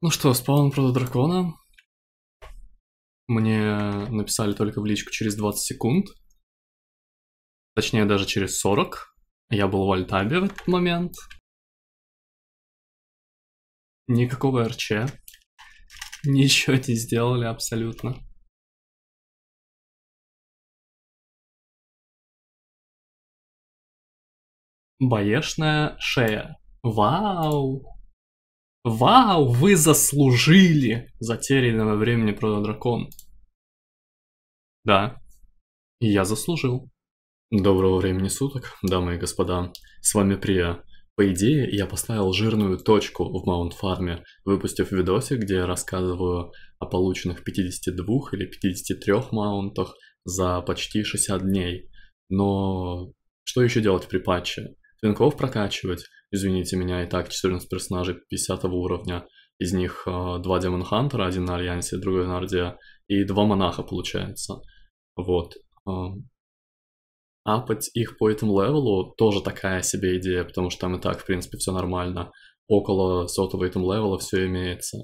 Ну что, спаун про дракона. Мне написали только в личку через 20 секунд. Точнее, даже через 40. Я был в Альтабе в этот момент. Никакого РЧ. Ничего не сделали абсолютно. Боешная шея. Вау! Вау, вы заслужили затерянного времени про дракон. Да, я заслужил. Доброго времени суток, дамы и господа. С вами Прия. По идее, я поставил жирную точку в Маунт Фарме, выпустив видосик, где я рассказываю о полученных 52 или 53 маунтах за почти 60 дней. Но что еще делать при патче? Твинков прокачивать, извините меня, и так 14 персонажей 50 уровня. Из них э, два Демон Хантера, один на Альянсе, другой на Орде, и два Монаха, получается. Вот. Эм. Апать их по этому левелу тоже такая себе идея, потому что там и так, в принципе, все нормально. Около сотого этом левела все имеется.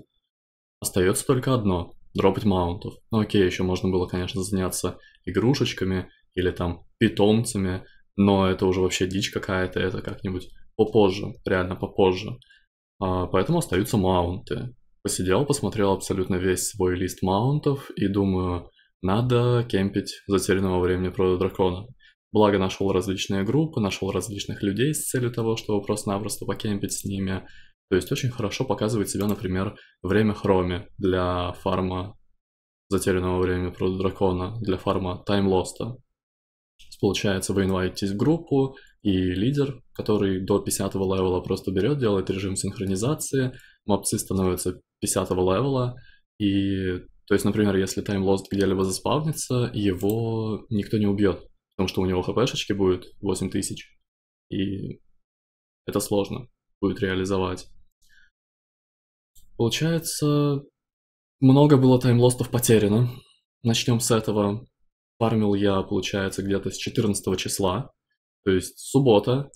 Остается только одно – дропать маунтов. Ну окей, еще можно было, конечно, заняться игрушечками или там питомцами, но это уже вообще дичь какая-то, это как-нибудь попозже, реально попозже. А, поэтому остаются маунты. Посидел, посмотрел абсолютно весь свой лист маунтов и думаю, надо кемпить затерянного времени прода дракона. Благо нашел различные группы, нашел различных людей с целью того, чтобы просто-напросто покемпить с ними. То есть очень хорошо показывает себя, например, время хроми для фарма затерянного времени прода дракона, для фарма таймлоста. Получается, вы инвайтесь в группу, и лидер, который до 50 левела просто берет, делает режим синхронизации, мопцы становятся 50 левела, и то есть, например, если таймлост где-либо заспавнится, его никто не убьет, потому что у него хпшечки будет 8000, и это сложно будет реализовать. Получается, много было таймлостов потеряно. Начнем с этого. Фармил я, получается, где-то с 14 числа, то есть суббота,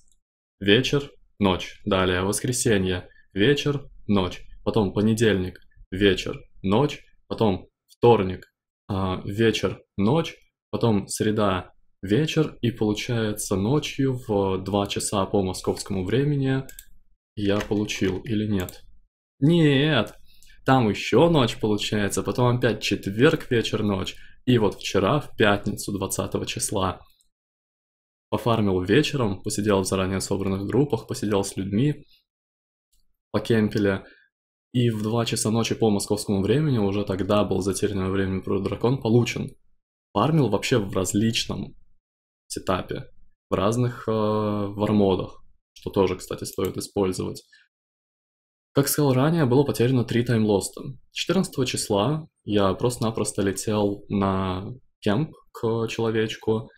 вечер, ночь. Далее воскресенье, вечер, ночь. Потом понедельник, вечер, ночь. Потом вторник, а, вечер, ночь. Потом среда, вечер. И получается ночью в 2 часа по московскому времени я получил или нет? Нет, там еще ночь получается, потом опять четверг вечер ночь. И вот вчера, в пятницу 20 числа, пофармил вечером, посидел в заранее собранных группах, посидел с людьми, покемпили. И в 2 часа ночи по московскому времени уже тогда был затерянное время про дракон получен. Фармил вообще в различном сетапе, в разных э, вармодах, что тоже, кстати, стоит использовать. Как сказал ранее, было потеряно 3 таймлоста. 14 числа я просто-напросто летел на кемп к человечку,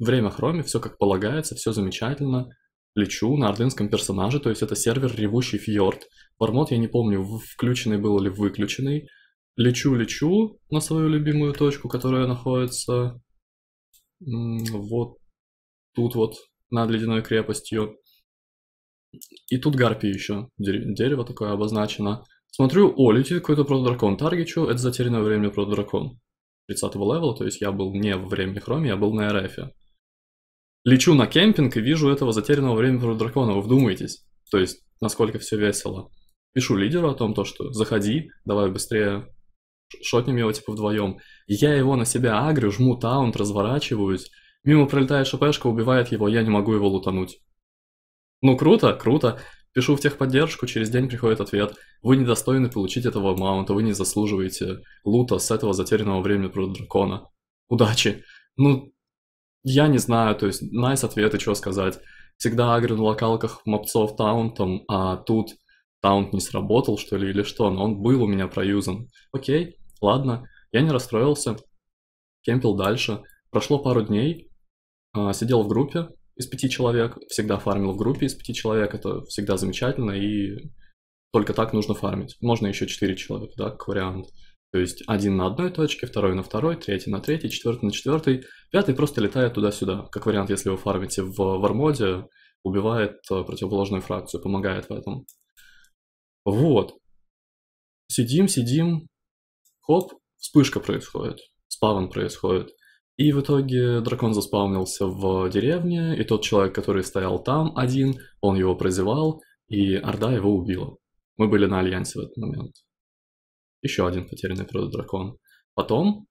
Время хроме, все как полагается, все замечательно. Лечу на ордынском персонаже, то есть это сервер «Ревущий фьорд». Вармод, я не помню, включенный был или выключенный. Лечу-лечу на свою любимую точку, которая находится вот тут вот, над ледяной крепостью. И тут гарпи еще, дерево такое обозначено. Смотрю, о, летит какой-то продракон. Таргичу, это затерянное время продракон. 30 левела, то есть я был не в времени хроме, я был на РФе лечу на кемпинг и вижу этого затерянного времени дракона. Вы вдумайтесь. То есть, насколько все весело. Пишу лидеру о том, то, что заходи, давай быстрее шотнем его типа вдвоем. Я его на себя агрю, жму таунт, разворачиваюсь. Мимо пролетает шапешка, убивает его, я не могу его лутануть. Ну круто, круто. Пишу в техподдержку, через день приходит ответ. Вы недостойны получить этого маунта, вы не заслуживаете лута с этого затерянного времени пруда дракона. Удачи. Ну, я не знаю, то есть, найс nice ответы, что сказать. Всегда агрил в локалках мопцов таунтом, а тут таунт не сработал, что ли, или что, но он был у меня проюзан. Окей, ладно, я не расстроился, кемпил дальше. Прошло пару дней, а, сидел в группе из пяти человек, всегда фармил в группе из пяти человек, это всегда замечательно, и только так нужно фармить. Можно еще четыре человека, да, как вариант. То есть один на одной точке, второй на второй, третий на третий, четвертый на четвертый, пятый просто летает туда-сюда. Как вариант, если вы фармите в вармоде, убивает э, противоположную фракцию, помогает в этом. Вот. Сидим, сидим, хоп, вспышка происходит, спавн происходит. И в итоге дракон заспавнился в деревне, и тот человек, который стоял там один, он его прозевал, и Орда его убила. Мы были на Альянсе в этот момент еще один потерянный природа дракон. Потом,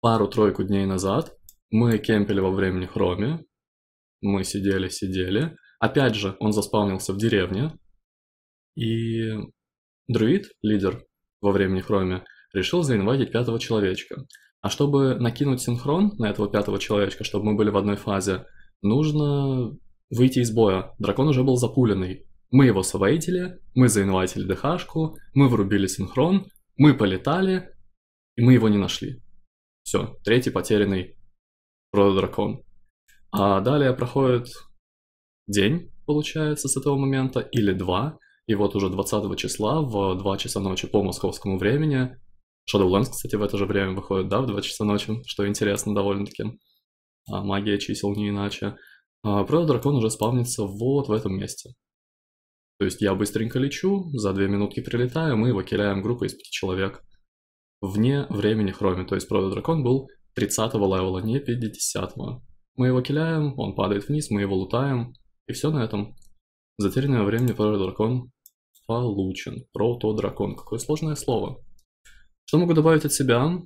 пару-тройку дней назад, мы кемпели во времени Хроме, мы сидели-сидели. Опять же, он заспавнился в деревне, и друид, лидер во времени Хроме, решил заинвадить пятого человечка. А чтобы накинуть синхрон на этого пятого человечка, чтобы мы были в одной фазе, нужно выйти из боя. Дракон уже был запуленный. Мы его совейтили, мы заинвайтили ДХшку, мы врубили синхрон, мы полетали, и мы его не нашли. Все, третий потерянный продракон. А далее проходит день, получается, с этого момента, или два, и вот уже 20 числа в 2 часа ночи по московскому времени, Shadowlands, кстати, в это же время выходит, да, в 2 часа ночи, что интересно довольно-таки, а магия чисел не иначе, а, Продракон уже спавнится вот в этом месте. То есть я быстренько лечу, за две минутки прилетаю, мы вакиляем группу из пяти человек. Вне времени хроми, то есть прото-дракон был 30 левела, не 50 -го. Мы его киляем, он падает вниз, мы его лутаем, и все на этом. затерянное времени прото-дракон получен. Прото-дракон, какое сложное слово. Что могу добавить от себя?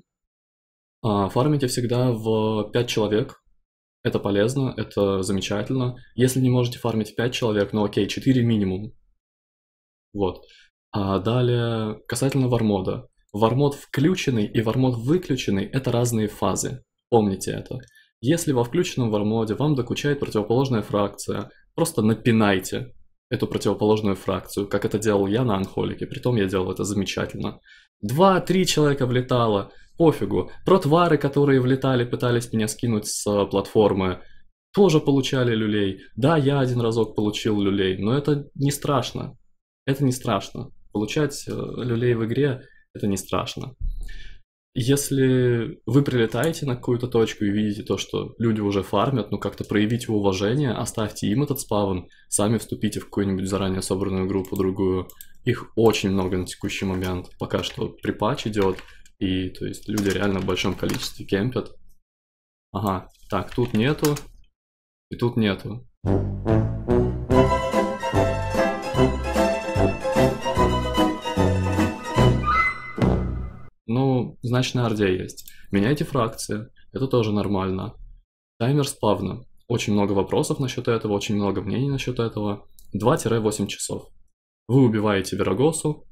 А, фармите всегда в 5 человек, это полезно, это замечательно. Если не можете фармить 5 человек, ну окей, 4 минимум, вот. А далее, касательно вармода. Вармод включенный и вармод выключенный – это разные фазы. Помните это. Если во включенном вармоде вам докучает противоположная фракция, просто напинайте эту противоположную фракцию, как это делал я на анхолике, притом я делал это замечательно. Два-три человека влетало, пофигу. Протвары, которые влетали, пытались меня скинуть с э, платформы, тоже получали люлей. Да, я один разок получил люлей, но это не страшно это не страшно. Получать э, люлей в игре это не страшно. Если вы прилетаете на какую-то точку и видите то, что люди уже фармят, ну как-то проявите уважение, оставьте им этот спавн, сами вступите в какую-нибудь заранее собранную группу другую. Их очень много на текущий момент. Пока что припач идет, и то есть люди реально в большом количестве кемпят. Ага, так, тут нету, и тут нету. значное RD а есть. Меняйте фракции, это тоже нормально. Таймер спавна. Очень много вопросов насчет этого, очень много мнений насчет этого. 2-8 часов. Вы убиваете Верагосу,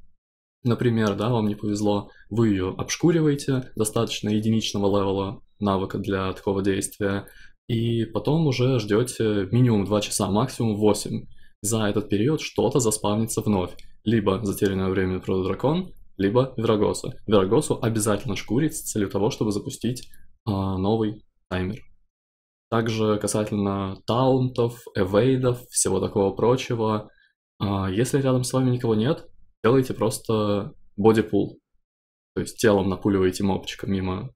например, да, вам не повезло, вы ее обшкуриваете достаточно единичного левела навыка для такого действия, и потом уже ждете минимум 2 часа, максимум 8. За этот период что-то заспавнится вновь. Либо затерянное время Продракон, либо Верагоса. Верагосу обязательно шкурить с целью того, чтобы запустить э, новый таймер. Также касательно таунтов, эвейдов, всего такого прочего, э, если рядом с вами никого нет, делайте просто бодипул. То есть телом напуливаете мопчика мимо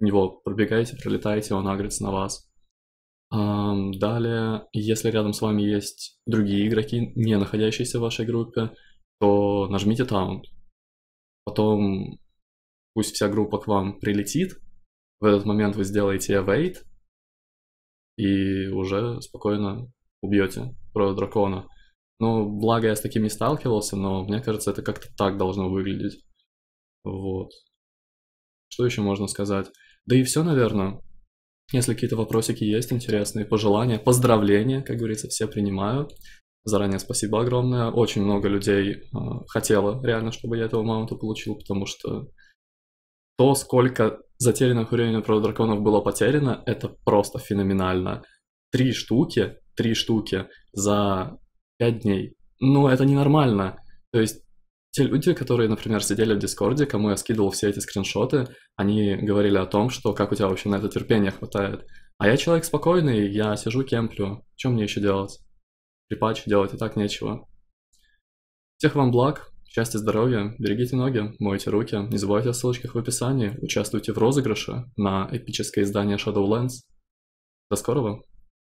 него, пробегаете, пролетаете, он агрится на вас. далее, если рядом с вами есть другие игроки, не находящиеся в вашей группе, то нажмите таунт потом пусть вся группа к вам прилетит, в этот момент вы сделаете await и уже спокойно убьете про дракона. Ну, благо я с таким не сталкивался, но мне кажется, это как-то так должно выглядеть. Вот. Что еще можно сказать? Да и все, наверное. Если какие-то вопросики есть интересные, пожелания, поздравления, как говорится, все принимаю. Заранее спасибо огромное. Очень много людей э, хотело реально, чтобы я этого маунта получил, потому что то, сколько затерянных времени про драконов было потеряно, это просто феноменально. Три штуки, три штуки за пять дней. Ну, это ненормально. То есть те люди, которые, например, сидели в Дискорде, кому я скидывал все эти скриншоты, они говорили о том, что как у тебя вообще на это терпения хватает. А я человек спокойный, я сижу кемплю, что мне еще делать? При делать и так нечего. Всех вам благ, счастья, здоровья, берегите ноги, мойте руки, не забывайте о ссылочках в описании, участвуйте в розыгрыше на эпическое издание Shadowlands. До скорого!